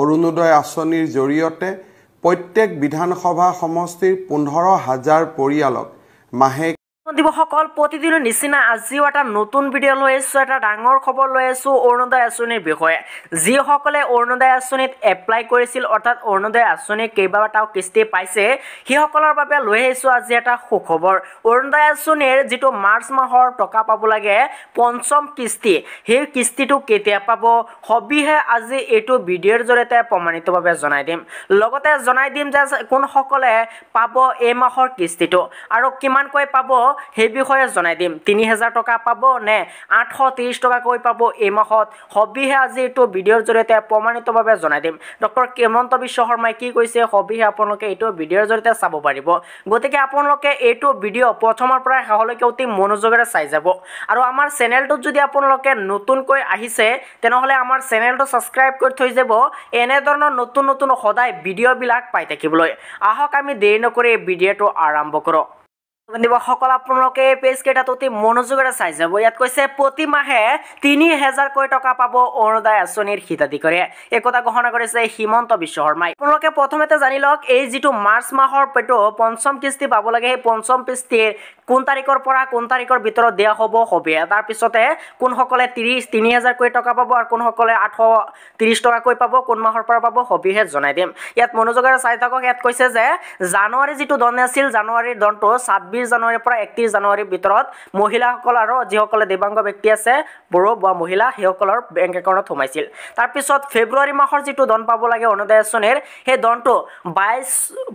অৰুণোদয় আঁচনিৰ জৰিয়তে প্ৰত্যেক বিধানসভা সমষ্টিৰ পোন্ধৰ হাজাৰ পৰিয়ালক মাহে দিবসকল প্ৰতিদিনৰ নিচিনা আজিও এটা নতুন ভিডিঅ' লৈ আহিছোঁ এটা ডাঙৰ খবৰ লৈ আছোঁ অৰুণোদয় আঁচনিৰ বিষয়ে যিসকলে অৰুণোদয় আঁচনিত এপ্লাই কৰিছিল অৰ্থাৎ অৰুণোদয় আঁচনিৰ কেইবাটাও কিস্তি পাইছে সেইসকলৰ বাবে লৈ আহিছোঁ আজি এটা সুখবৰ অৰুণোদয় আঁচনিৰ যিটো মাৰ্চ মাহৰ টকা পাব লাগে পঞ্চম কিস্তি সেই কিস্তিটো কেতিয়া পাব সবিহে আজি এইটো ভিডিঅ'ৰ জৰিয়তে প্ৰমাণিতভাৱে জনাই দিম লগতে জনাই দিম যে কোনসকলে পাব এই মাহৰ কিস্তিটো আৰু কিমানকৈ পাব সেই বিষয়ে জনাই দিম তিনি হাজাৰ টকা পাব নে আঠশ ত্ৰিছ টকাকৈ পাব এই মাহত সবিহে আজি এইটো ভিডিঅ'ৰ জৰিয়তে প্ৰমাণিতভাৱে জনাই দিম ডক্টৰ হেমন্ত বিশ্ব শৰ্মাই কি কৈছে সবিহে আপোনালোকে এইটো ভিডিঅ'ৰ জৰিয়তে চাব পাৰিব গতিকে আপোনালোকে এইটো ভিডিঅ' প্ৰথমৰ পৰাই শেষলৈকে অতি মনোযোগেৰে চাই যাব আৰু আমাৰ চেনেলটোত যদি আপোনালোকে নতুনকৈ আহিছে তেনেহ'লে আমাৰ চেনেলটো ছাবস্ক্ৰাইব কৰি থৈ যাব এনেধৰণৰ নতুন নতুন সদায় ভিডিঅ'বিলাক পাই থাকিবলৈ আহক আমি দেৰি নকৰি এই ভিডিঅ'টো আৰম্ভ কৰোঁ সকল আপোনালোকে এই পেজ কেইটাত অতি মনোযোগেৰে চাই যাব ইয়াত কৈছে প্ৰতি মাহে তিনি হেজাৰকৈ টকা পাব অৰুণোদয় আঁচনিৰ হিতাধিকাৰীয়ে এই কথা ঘোষণা কৰিছে হিমন্ত বিশ্ব শৰ্মাই আপোনালোকে প্ৰথমতে জানি লওক এই যিটো মাৰ্চ মাহৰ পেটো পঞ্চম কিস্তি পাব লাগে সেই পঞ্চম কিস্তিৰ কোন তাৰিখৰ পৰা কোন তাৰিখৰ ভিতৰত দিয়া হ'ব হবি তাৰপিছতে কোনসকলে ত্ৰিছ তিনি হেজাৰকৈ টকা পাব আৰু কোনসকলে আঠশ ত্ৰিছ টকাকৈ পাব কোন মাহৰ পৰা পাব হবিহে জনাই দিম ইয়াত মনোযোগেৰে চাই থাকক ইয়াত কৈছে যে জানুৱাৰী যিটো ধন আছিল জানুৱাৰীৰ ধনটো ছাব্বিছ চৌবিশ জানুৱাৰীৰ পৰা একত্ৰিছ জানুৱাৰীৰ ভিতৰত মহিলাসকল আৰু যিসকলে দিব্যাংগ ব্যক্তি আছে বড়ো বা মহিলা সেইসকলৰ বেংক একাউণ্টত সোমাইছিল তাৰপিছত ফেব্ৰুৱাৰী মাহৰ যিটো ধন পাব লাগে অনুদায় আঁচনিৰ সেই ধনটো বাইছ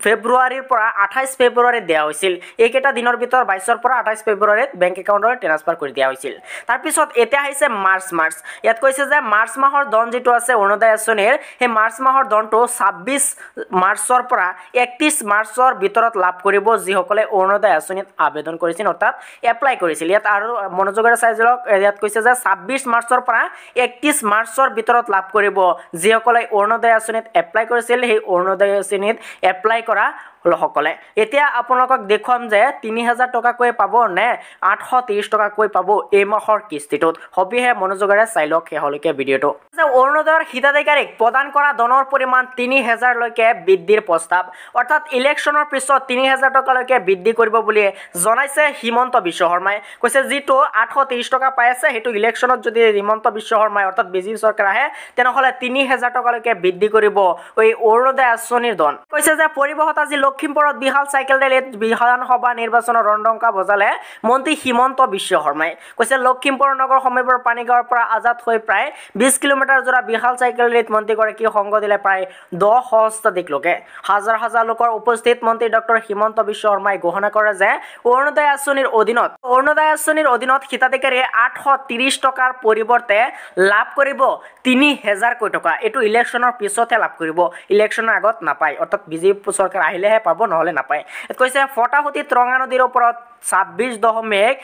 ফেব্ৰুৱাৰীৰ পৰা আঠাইছ ফেব্ৰুৱাৰীত দিয়া হৈছিল এইকেইটা দিনৰ ভিতৰত বাইছৰ পৰা আঠাইছ ফেব্ৰুৱাৰীত বেংক একাউণ্টলৈ ট্ৰেন্সফাৰ কৰি দিয়া হৈছিল তাৰপিছত এতিয়া আহিছে মাৰ্চ মাৰ্চ ইয়াত কৈছে যে মাৰ্চ মাহৰ দন যিটো আছে অৰুণোদয় আঁচনিৰ সেই মাৰ্চ মাহৰ দনটো ছাব্বিছ মাৰ্চৰ পৰা একত্ৰিছ মাৰ্চৰ ভিতৰত লাভ কৰিব যিসকলে অৰুণোদয় আঁচনি আঁচনিত আবেদন কৰিছিল অৰ্থাৎ এপ্লাই কৰিছিল ইয়াত আৰু মনোযোগেৰে চাই যাওক ইয়াত কৈছে যে ছাব্বিছ মাৰ্চৰ পৰা একত্ৰিছ মাৰ্চৰ ভিতৰত লাভ কৰিব যিসকলে অৰুণোদয় আঁচনিত এপ্লাই কৰিছিল সেই অৰুণোদয় আঁচনিত এপ্লাই কৰা সকলে এতিয়া আপোনালোকক দেখুৱাম যে তিনি হাজাৰ টকাকৈ পাব নে আঠশ ত্ৰিছ টকাকৈ পাব এই মাহৰ কিস্তিটোত সবিহে মনোযোগেৰে চাই লওক শেহলৈকে ভিডিঅ'টো অৰুণোদয়ৰ হিতাধিকাৰীক প্ৰদান কৰা ধনৰ পৰিমাণ তিনি হেজাৰলৈকে বৃদ্ধিৰ প্ৰস্তাৱ অৰ্থাৎ ইলেকশ্যনৰ পিছত তিনি হেজাৰ টকালৈকে বৃদ্ধি কৰিব বুলিয়ে জনাইছে হিমন্ত বিশ্ব শৰ্মাই কৈছে যিটো আঠশ ত্ৰিছ টকা পাই আছে সেইটো ইলেকশ্যনত যদি হিমন্ত বিশ্ব শৰ্মাই অৰ্থাৎ বিজেপি চৰকাৰ আহে তেনেহ'লে তিনি হেজাৰ টকালৈকে বৃদ্ধি কৰিব এই অৰুণোদয় আঁচনিৰ ধন কৈছে যে পৰিবহত আজি লখিমপুৰত বিশাল চাইকেল ৰেলীত বিধানসভা নিৰ্বাচনৰ ৰণডংকা বজালে মন্ত্ৰী হিমন্ত বিশ্ব শৰ্মাই কৈছে লখিমপুৰ নগৰ সমীপৰ পানীগাঁৱৰ পৰা আজাদ হৈ প্ৰায় বিছ কিলোমিটাৰ যোৰা বিশাল চাইকেল ৰেলীত মন্ত্ৰীগৰাকী সংগ দিলে প্ৰায় দহ সহস্ৰাধিক লোকে হাজাৰ হাজাৰ লোকৰ উপস্থিত মন্ত্ৰী ডক্টৰ হিমন্ত বিশ্ব শৰ্মাই ঘোষণা কৰে যে অৰুণোদয় আঁচনিৰ অধীনত অৰুণোদয় আঁচনিৰ অধীনত হিতাধিকাৰীয়ে আঠশ ত্ৰিছ টকাৰ পৰিৱৰ্তে লাভ কৰিব তিনি হেজাৰকৈ টকা এইটো ইলেকশ্যনৰ পিছতহে লাভ কৰিব ইলেকশ্যনৰ আগত নাপায় অৰ্থাৎ বিজেপি চৰকাৰ আহিলেহে পাব নহ'লে নাপায় কৈছে ফটাহুতি ত্ৰঙা নদীৰ ওপৰত ছাব্বিছ দশমিক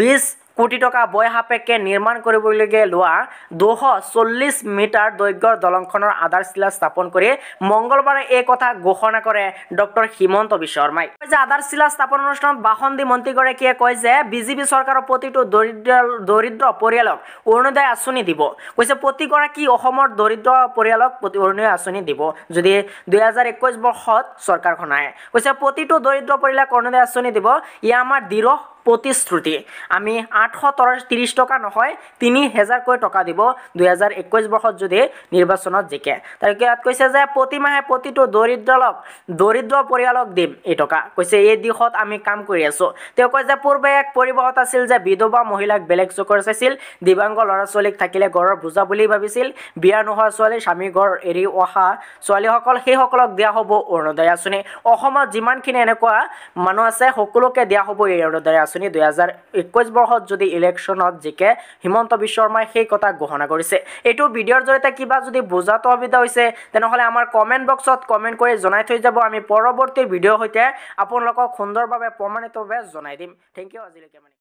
বিছ কোটি টকা ব্যয় সাপেক্ষে নিৰ্মাণ কৰিবলৈকে লোৱা দুশ চল্লিছ মিটাৰ দৈৰ্ঘ্যৰ দলংখনৰ আধাৰশিলা স্থাপন কৰি মংগলবাৰে এই কথা ঘোষণা কৰে ডক্টৰ হিমন্ত বিশৰ্মাই কয় যে আধাৰশিলা স্থাপন অনুষ্ঠানত ভাষণ দি মন্ত্ৰীগৰাকীয়ে কয় যে বিজেপি চৰকাৰৰ প্ৰতিটো দৰিদ্ৰ দৰিদ্ৰ পৰিয়ালক অৰুণোদয় আঁচনি দিব কৈছে প্ৰতিগৰাকী অসমৰ দৰিদ্ৰ পৰিয়ালক প্ৰতি অৰুণোদয় আঁচনি দিব যদি দুহেজাৰ একৈছ বৰ্ষত চৰকাৰখন আহে কৈছে প্ৰতিটো দৰিদ্ৰ পৰিয়ালক অৰুণোদয় আঁচনি দিব ইয়াৰ আমাৰ দৃঢ় প্ৰতিশ্ৰুতি আমি আঠশ ত্ৰিছ টকা নহয় তিনি হেজাৰকৈ টকা দিব দুহেজাৰ একৈছ বৰ্ষত যদি নিৰ্বাচনত জিকে তাৰপিছত ইয়াত কৈছে যে প্ৰতিমাহে প্ৰতিটো দৰিদ্ৰলক দৰিদ্ৰ পৰিয়ালক দিম এই টকা কৈছে এই দিশত আমি কাম কৰি আছোঁ তেওঁ কয় যে পূৰ্বে এক পৰিৱহত আছিল যে বিধৱা মহিলাক বেলেগ চকৰ চাইছিল দিব্যাংগ ল'ৰা ছোৱালীক থাকিলে ঘৰৰ বুজা বুলি ভাবিছিল বিয়া নোহোৱা ছোৱালী স্বামী ঘৰ এৰি অহা ছোৱালীসকল সেইসকলক দিয়া হ'ব অৰুণোদয় আঁচনি অসমত যিমানখিনি এনেকুৱা মানুহ আছে সকলোকে দিয়া হ'ব এই অৰুণোদয় আঁচনি নিৰ্বাচনী দুই হাজাৰ একুশ বৰ্ষত যদি ইলেকশনত জিকে হিমন্ত বিশ্ব শৰ্মাই সেই কথা ঘোষণা কৰিছে এইটো ভিডিঅ'ৰ জৰিয়তে কিবা যদি বোঝাতে অসুবিধা হৈছে তেনেহ'লে আমাৰ কমেণ্ট বক্সত কমেণ্ট কৰি জনাই থৈ যাব আমি পৰৱৰ্তী ভিডিঅ'ৰ সৈতে আপোনালোকক সুন্দৰভাৱে প্ৰমাণিতভাৱে জনাই দিম থেংক ইউ আজিলেকে